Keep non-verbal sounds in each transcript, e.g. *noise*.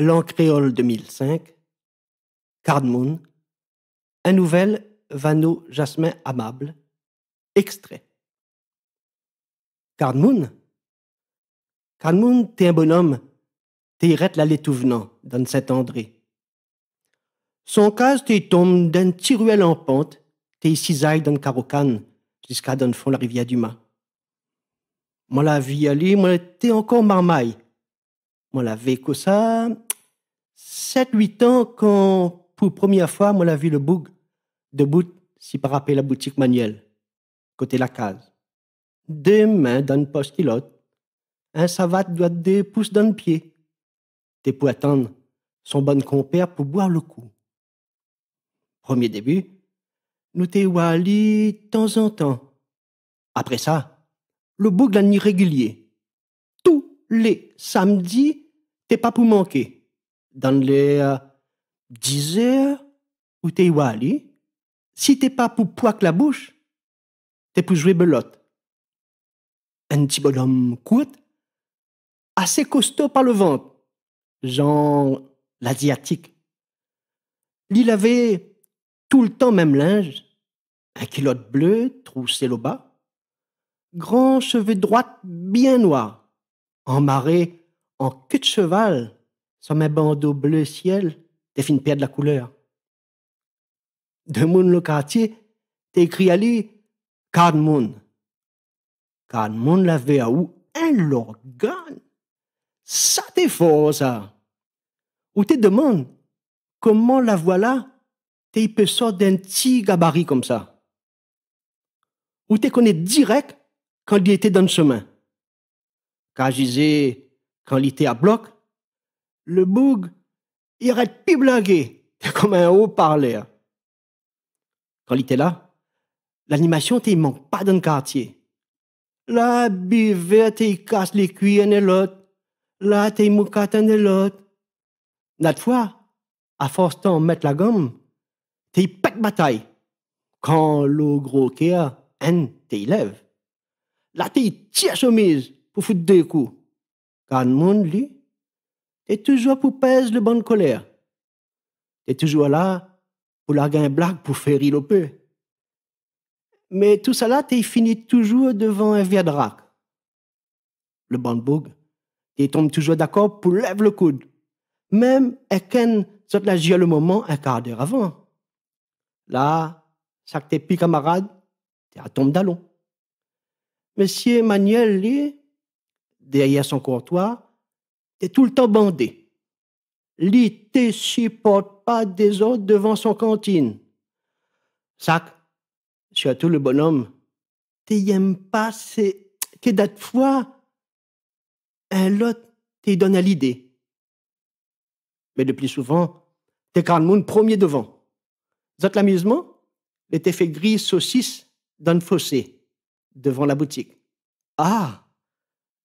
L'an 2005, Card un nouvel Vano Jasmin Amable, extrait. cardmoun Moon, t'es un bonhomme, t'es rette la l'étouvenant, dans cet André. Son cas, t'es tombe d'un tiruel en pente, t'es cisaille d'un carocan, jusqu'à dans fond la rivière du mât. Moi la vie allée, moi t'es encore marmaille. Moi la vie ça, Sept, huit ans quand, pour première fois, moi, l'a vu le boug debout, si par la boutique manuelle, côté la case. Deux mains dans post qui Un savate doit deux pouces dans le pied. T'es pour attendre son bon compère pour boire le coup. Premier début, nous t'es de temps en temps. Après ça, le boug l'a régulier. Tous les samedis, t'es pas pour manquer dans les 10 euh, heures où es si t'es pas pour poire la bouche, t'es pour jouer belote. Un petit bonhomme court, assez costaud par le ventre, genre l'asiatique. Il avait tout le temps même linge, un culotte bleu troussé le bas, grand cheveux droit bien noir, emmarré en queue de cheval sur un bandeau bleu ciel, t'es fin perdre la couleur. De le quartier, t'es écrit à lui, Card Moun. Card la à ou un l'organe. Ça t'es fort, ça. Ou t'es demande, comment la voilà, t'es peut sort d'un petit gabarit comme ça. Ou t'es connais direct quand il était dans le chemin. Quand je disais, quand il était à bloc, le boug, il reste plus blaguer, *laughs* comme un haut-parleur. Quand il était là, l'animation, il manque pas d'un quartier. Là, buvette, il casse les cuillères et l'autre. Là, t'es moukatin et l'autre. La fois, à force de mettre la gomme, t'es pas de bataille. Quand l'eau gros qu'est, un, hein, t'es lève. Là, t'es tire chemise pour foutre deux coups. Quand le monde, T'es toujours pour pèse le de colère. T'es toujours là pour larguer un blague pour faire rire le Mais tout ça là, t'es fini toujours devant un viadrac. Le bon boug, t'es tombe toujours d'accord pour lève le coude. Même, ça saute la le moment un quart d'heure avant. Là, ça que t'es pis camarade, t'es à tombe d'allon. Monsieur Manuel, lui, derrière son courtois, T'es tout le temps bandé. L'IT supporte pas des autres devant son cantine. Sac, tout le bonhomme, T'aimes pas, c'est que d'autres fois, un lot te donne à l'idée. Mais le plus souvent, t'es monde premier devant. Zot l'amusement, les fait gris saucisse dans le fossé, devant la boutique. Ah!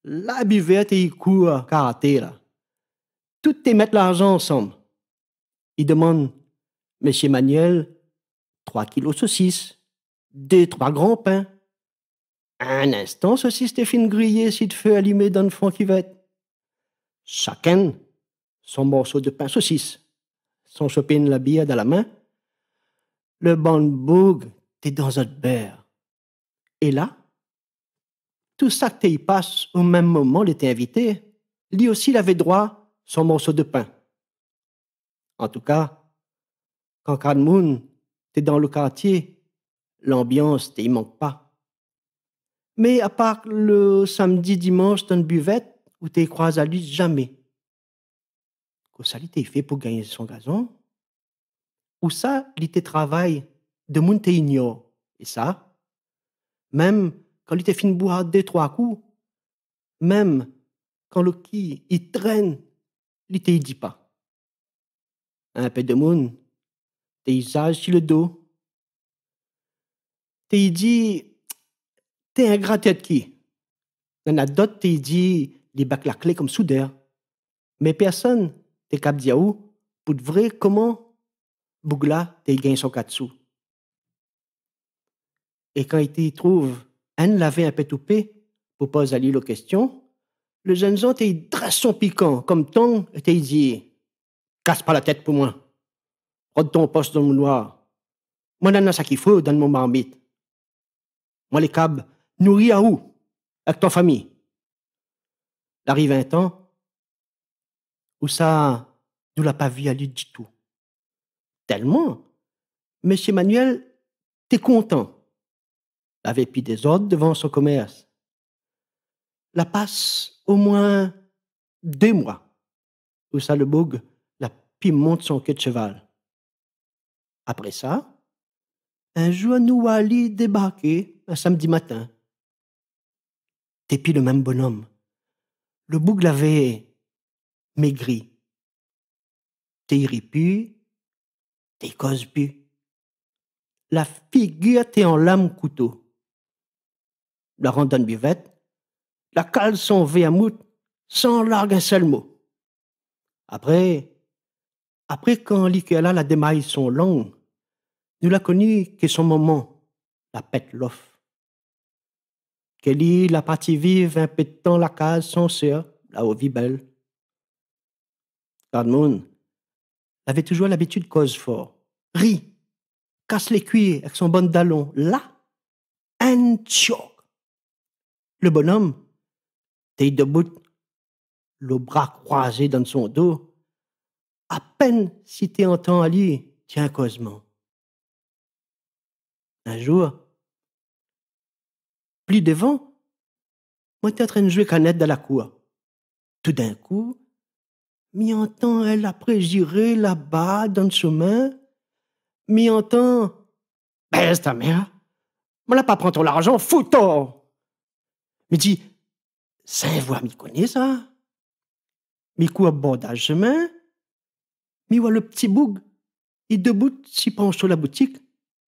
la buvette et il court à karaté, là. Tout est mettre l'argent ensemble. Il demande, Monsieur Manuel, trois kilos saucisses, deux, trois grands pains. Un instant, t'es fin grillé, si de feu allumé dans le fond qui va être. Chacun, son morceau de pain saucisse, son chopin, la bière dans la main. Le bon boug, t'es dans un beurre. Et là, tout ça que y passes au même moment l'était invité, lui aussi l'avait droit son morceau de pain. En tout cas, quand Moon est dans le quartier, l'ambiance t'y manque pas. Mais à part le samedi dimanche dans une buvette où t'es croises à lui jamais. Qu'au fait pour gagner son gazon. Ou ça, l'ité travail de Mountain. Et ça, même quand il te fait boire deux trois coups, même quand le qui, il traîne, il te dit pas. Un peu de monde, t'es sur le dos. T'es dit, t'es un gras de qui. en a d'autres t'es dit, les bacs la clé comme soudeur. Mais personne, t'es cap diaou, pour de vrai, comment Bougla, t'es gagné son quatre sous. Et quand il te trouve, Anne l'avait un pétoupé pour à lui la questions. Le jeune il était son piquant, comme ton était dit Casse pas la tête pour moi. Rode ton poste dans mon noir. Moi, n'en a ça qu'il faut dans mon marmite. Moi, les câbles, nourris à où Avec ton famille. L'arrive un temps où ça ne l'a pas vu à lui du tout. Tellement. Monsieur Manuel, t'es content avait pris des ordres devant son commerce. La passe au moins deux mois. Où ça le boug, la pime monte son quai de cheval. Après ça, un jour nous allons débarquer un samedi matin. pis le même bonhomme. Le boug l'avait maigri. T'es pu, t'es cause pu. La figure t'est en lame couteau la randonne buvette, la cale son moutre, sans largue un seul mot. Après, après quand l'Ikela la démaille son langue, nous l'a connu que son moment, la pète l'offre. lit la partie vive, un peu temps la case son sœur, la vie belle. Gardemoun avait toujours l'habitude cause fort, rit, casse les cuirs avec son bon dallon, là, un tchot. Le bonhomme, t'es debout, le bras croisé dans son dos. À peine si t'es en temps tiens Cosmo. Un jour, plus devant, moi t'es en train de jouer canette dans la cour. Tout d'un coup, m'y entend elle après j'irai là-bas dans le chemin, m'y entend, baisse ta mère, moi la pas prendre ton argent, foutons !» me dit C'est voix qui ça cours à bord d'un chemin Mi voit le petit boug Il debout s'y penche sur la boutique,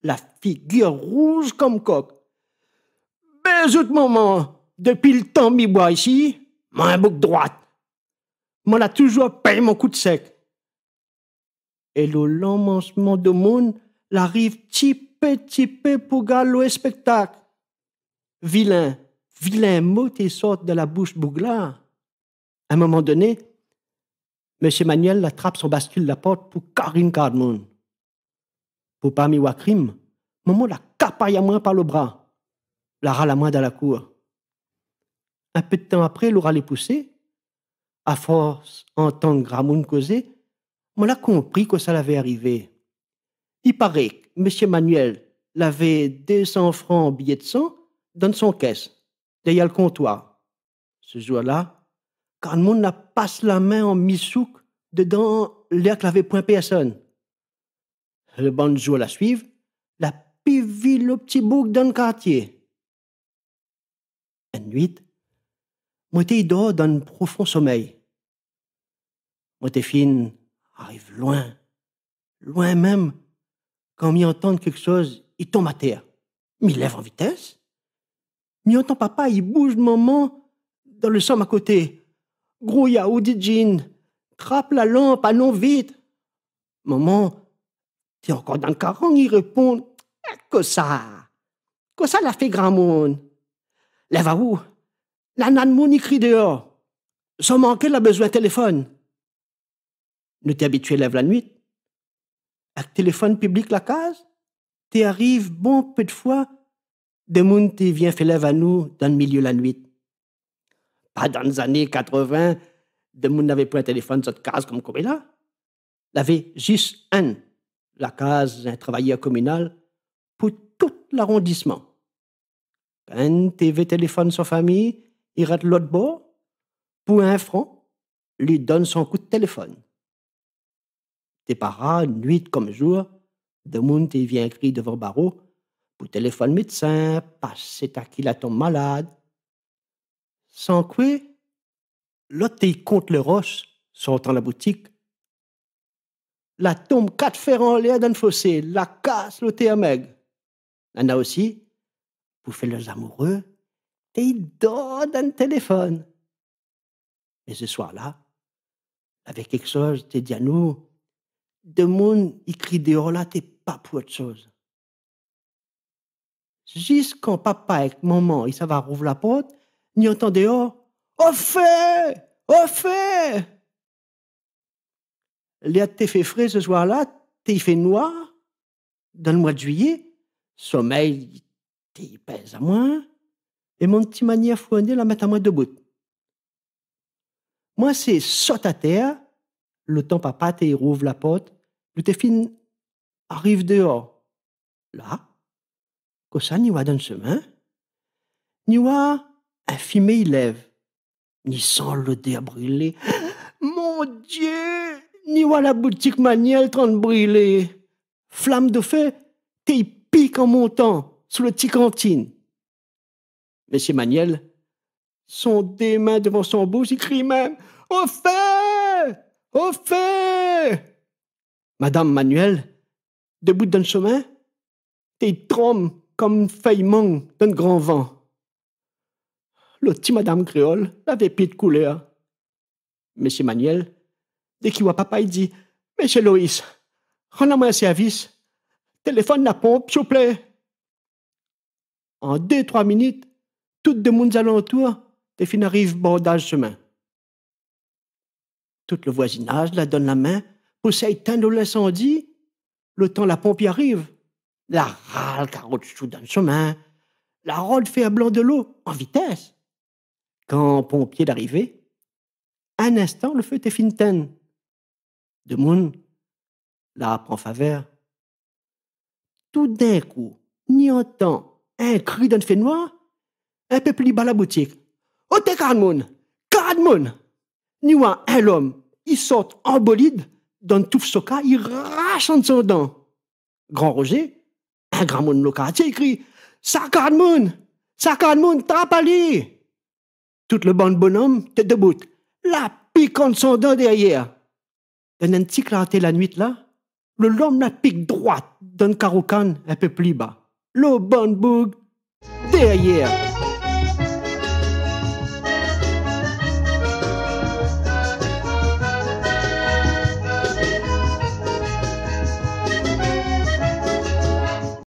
la figure rouge comme coq. Ben tout moment, depuis le temps mi bois ici, moi un bouc droite. Moi a toujours payé mon coup de sec. Et le lancement de monde, l'arrive petit peu pour galoer le spectacle. Vilain, vilains mots qui sortent de la bouche bouglard. À un moment donné, M. Manuel l'attrape son bascule de la porte pour Karine Cardmoon. Pour pas voir crime, maman la capaille à moi par le bras, la râle à moi dans la cour. Un peu de temps après, Laura les poussé À force en que Gramoun causer, on a compris que ça l'avait arrivé. Il paraît que M. Manuel l'avait 200 francs en billets de sang dans son caisse le comptoir. Ce jour-là, quand le monde passe la main en misouk dedans l'air qu'il n'avait point personne. Le bon jour la suivent, la piville le petit bouc dans le quartier. Une nuit, moi j'étais dans un profond sommeil. Moi fine arrive loin, loin même, quand il entend quelque chose, il tombe à terre. il lève en vitesse. Mais entend papa, il bouge maman dans le somme à côté. Grouille à jean, trappe la lampe, allons vite. Maman, t'es encore dans le caron, il répond. Eh, que ça Que ça l'a fait grand monde lève à où La mon, il crie dehors. Sans manquer, elle a besoin de téléphone. Nous t'es habitué, lève la nuit. Avec téléphone public la case, t'y arrives bon peu de fois de monde vient faire lève à nous dans le milieu de la nuit. Pas dans les années 80, de mon n'avait pas un téléphone sur case comme comme Il avait juste un, la case d'un travailleur communal, pour tout l'arrondissement. Quand TV téléphone sa famille, il rate l'autre bord, pour un franc, lui donne son coup de téléphone. Des parents, nuit comme jour, de monde vient crier devant barreau, vous téléphone médecin, c'est à qui la tombe malade. Sans quoi, l'autre il compte le roche, sortant la boutique. La tombe quatre fer en l'air d'un fossé, la casse le en a aussi, vous faites leurs amoureux, et il donne un téléphone. Et ce soir-là, avec quelque chose, t'es dit nous, de monde, il crie dehors là, t'es pas pour autre chose jusqu'en papa et maman, ils ça rouvrir la porte, ni entend dehors, au fait, au fait. L'air t'es fait frais ce soir-là, t'es fait noir, dans le mois de juillet, sommeil, t'es pèse à moins, et mon petit mania fouinée la met à moi debout. Moi, c'est saute à terre, le temps papa t'es rouvre la porte, le fin arrive dehors. Là, kosa ni Niwa, d'un chemin, Ni oa lève. Ni sans le dé à *gasps* Mon dieu, Niwa, la boutique maniel trente brûler !» Flamme de feu, t'es pique en montant sous le ticantine Monsieur Maniel, son des mains devant son bouche, il crie même Au feu Au feu !» Madame Manuel, debout d'un chemin, t'es trompe comme feuillement d'un grand vent. Le petit madame créole l'avait plus de couleur. Monsieur Manuel, dès qu'il voit papa, il dit Monsieur Loïs, rends-moi un service. Téléphone la pompe, s'il vous plaît. En deux, trois minutes, toutes le monde alentour, les fins arrivent bordage chemin. Tout le voisinage la donne la main pour s'éteindre l'incendie. Le temps la pompe y arrive. La râle carotte sous dans chemin. La rôle fait un blanc de l'eau, en vitesse. Quand pompier d'arrivée, un instant, le feu était finten. De moun, la prend faveur. Tout d'un coup, ni entend un cri d'un fait noir, un peu plus bas la boutique. Oh, t'es moon! moon! Ni un homme il sort en bolide, dans tout soca, il rache son Grand Roger, un grand monde local, c'est écrit, Sakad moun, Sakad moun, Tout le bon bonhomme, tête debout, la pique en son dent derrière. Dans un petit clarté la nuit là, le l'homme la pique droite d'un caroucan un peu plus bas. Le bon boug derrière.